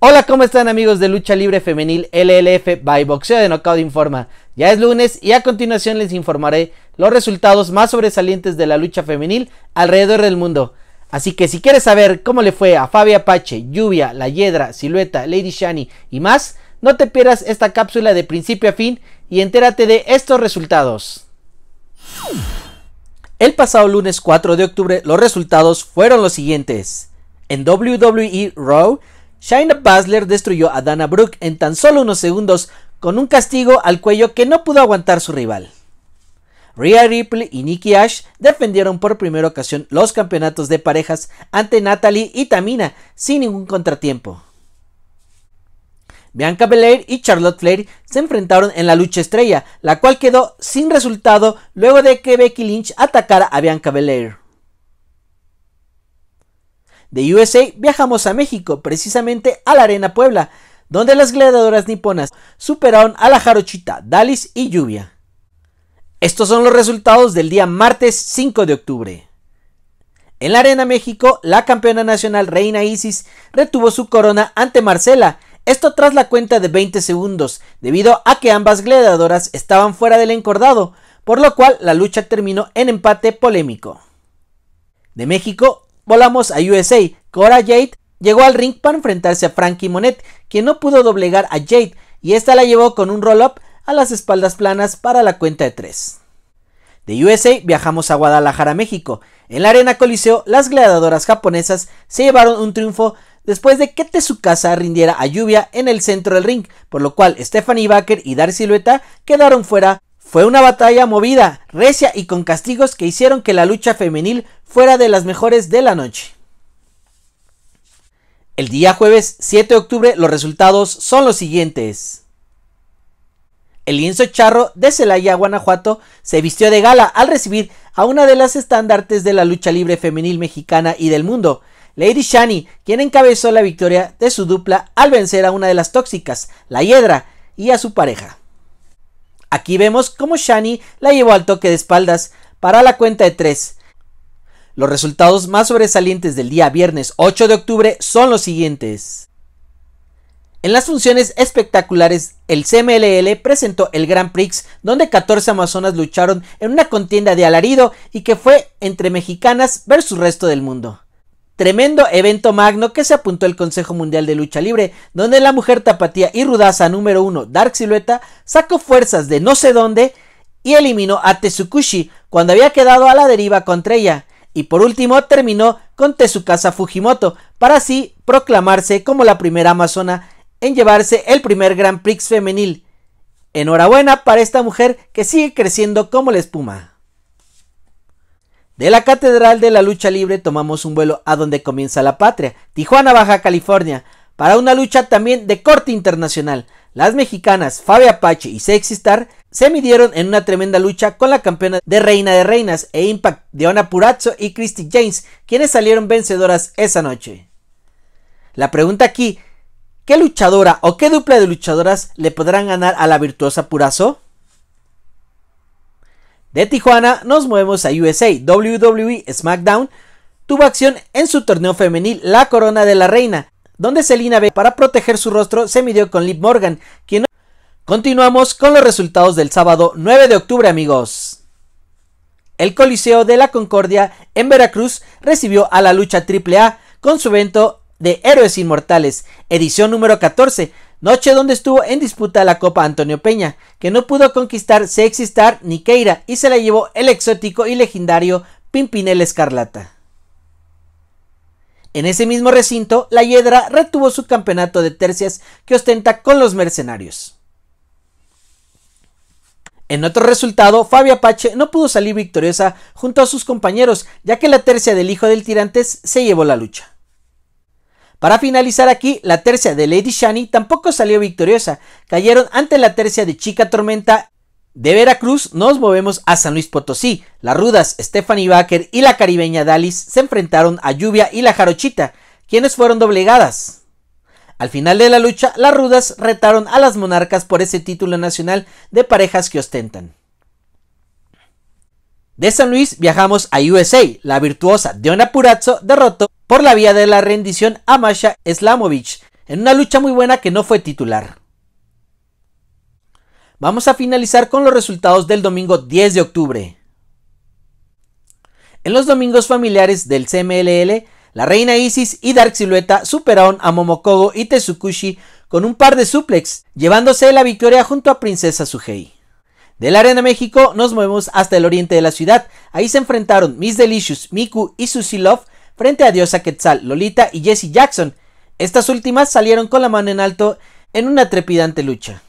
Hola, ¿cómo están amigos de Lucha Libre Femenil LLF by Boxeo de Knockout Informa? Ya es lunes y a continuación les informaré los resultados más sobresalientes de la lucha femenil alrededor del mundo. Así que si quieres saber cómo le fue a Fabi Apache, Lluvia, La Hiedra, Silueta, Lady Shani y más, no te pierdas esta cápsula de principio a fin y entérate de estos resultados. El pasado lunes 4 de octubre los resultados fueron los siguientes. En WWE Raw, Shayna Baszler destruyó a Dana Brooke en tan solo unos segundos con un castigo al cuello que no pudo aguantar su rival. Rhea Ripley y Nikki Ash defendieron por primera ocasión los campeonatos de parejas ante Natalie y Tamina sin ningún contratiempo. Bianca Belair y Charlotte Flair se enfrentaron en la lucha estrella, la cual quedó sin resultado luego de que Becky Lynch atacara a Bianca Belair. De USA viajamos a México, precisamente a la Arena Puebla, donde las gladiadoras niponas superaron a la jarochita Dalis y Lluvia. Estos son los resultados del día martes 5 de octubre. En la Arena México, la campeona nacional Reina Isis retuvo su corona ante Marcela, esto tras la cuenta de 20 segundos, debido a que ambas gladiadoras estaban fuera del encordado, por lo cual la lucha terminó en empate polémico. De México, volamos a USA. Cora Jade llegó al ring para enfrentarse a Frankie Monet, quien no pudo doblegar a Jade y esta la llevó con un roll-up a las espaldas planas para la cuenta de 3. De USA viajamos a Guadalajara, México. En la Arena Coliseo, las gladiadoras japonesas se llevaron un triunfo después de que casa rindiera a Lluvia en el centro del ring, por lo cual Stephanie Baker y Dar Silueta quedaron fuera. Fue una batalla movida, recia y con castigos que hicieron que la lucha femenil fuera de las mejores de la noche. El día jueves 7 de octubre los resultados son los siguientes. El lienzo charro de Celaya, Guanajuato, se vistió de gala al recibir a una de las estandartes de la lucha libre femenil mexicana y del mundo, Lady Shani, quien encabezó la victoria de su dupla al vencer a una de las tóxicas, la Hiedra, y a su pareja. Aquí vemos cómo Shani la llevó al toque de espaldas para la cuenta de tres. Los resultados más sobresalientes del día viernes 8 de octubre son los siguientes. En las funciones espectaculares, el CMLL presentó el Grand Prix, donde 14 amazonas lucharon en una contienda de alarido y que fue entre mexicanas versus resto del mundo. Tremendo evento magno que se apuntó el Consejo Mundial de Lucha Libre, donde la mujer tapatía y rudaza número 1, Dark Silueta, sacó fuerzas de no sé dónde y eliminó a Tezukushi cuando había quedado a la deriva contra ella. Y por último terminó con Tezukasa Fujimoto, para así proclamarse como la primera amazona en llevarse el primer Grand Prix femenil. Enhorabuena para esta mujer que sigue creciendo como la espuma. De la Catedral de la Lucha Libre tomamos un vuelo a donde comienza la patria, Tijuana, Baja California, para una lucha también de corte internacional. Las mexicanas Fabi Apache y Sexy Star se midieron en una tremenda lucha con la campeona de Reina de Reinas e Impact Diona Purazzo y Christy James, quienes salieron vencedoras esa noche. La pregunta aquí, ¿qué luchadora o qué dupla de luchadoras le podrán ganar a la virtuosa Purazo? De Tijuana nos movemos a USA, WWE SmackDown tuvo acción en su torneo femenil La Corona de la Reina, donde Selina B para proteger su rostro se midió con Liv Morgan, quien Continuamos con los resultados del sábado 9 de octubre, amigos. El Coliseo de la Concordia en Veracruz recibió a la lucha AAA con su evento de Héroes Inmortales, edición número 14, noche donde estuvo en disputa la Copa Antonio Peña, que no pudo conquistar Sexy Star ni Keira y se la llevó el exótico y legendario Pimpinel Escarlata. En ese mismo recinto, la Hiedra retuvo su campeonato de tercias que ostenta con los mercenarios. En otro resultado, Fabia Apache no pudo salir victoriosa junto a sus compañeros, ya que la tercia del hijo del Tirantes se llevó la lucha. Para finalizar aquí, la tercia de Lady Shani tampoco salió victoriosa. Cayeron ante la tercia de Chica Tormenta. De Veracruz nos movemos a San Luis Potosí. Las rudas Stephanie Baker y la caribeña Dalis se enfrentaron a Lluvia y la Jarochita, quienes fueron doblegadas. Al final de la lucha, las rudas retaron a las monarcas por ese título nacional de parejas que ostentan. De San Luis viajamos a USA. La virtuosa Diona Purazzo derrotó por la vía de la rendición a Masha Slamovich en una lucha muy buena que no fue titular. Vamos a finalizar con los resultados del domingo 10 de octubre. En los domingos familiares del CMLL, la reina Isis y Dark Silueta superaron a Momokogo y Tezukushi con un par de suplex, llevándose la victoria junto a Princesa Sugei. Del Arena México nos movemos hasta el oriente de la ciudad. Ahí se enfrentaron Miss Delicious, Miku y Susilov frente a Diosa Quetzal, Lolita y Jesse Jackson. Estas últimas salieron con la mano en alto en una trepidante lucha.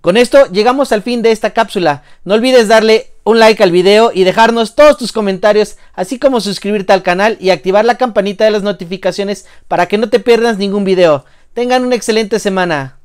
Con esto llegamos al fin de esta cápsula. No olvides darle un like al video y dejarnos todos tus comentarios, así como suscribirte al canal y activar la campanita de las notificaciones para que no te pierdas ningún video. Tengan una excelente semana.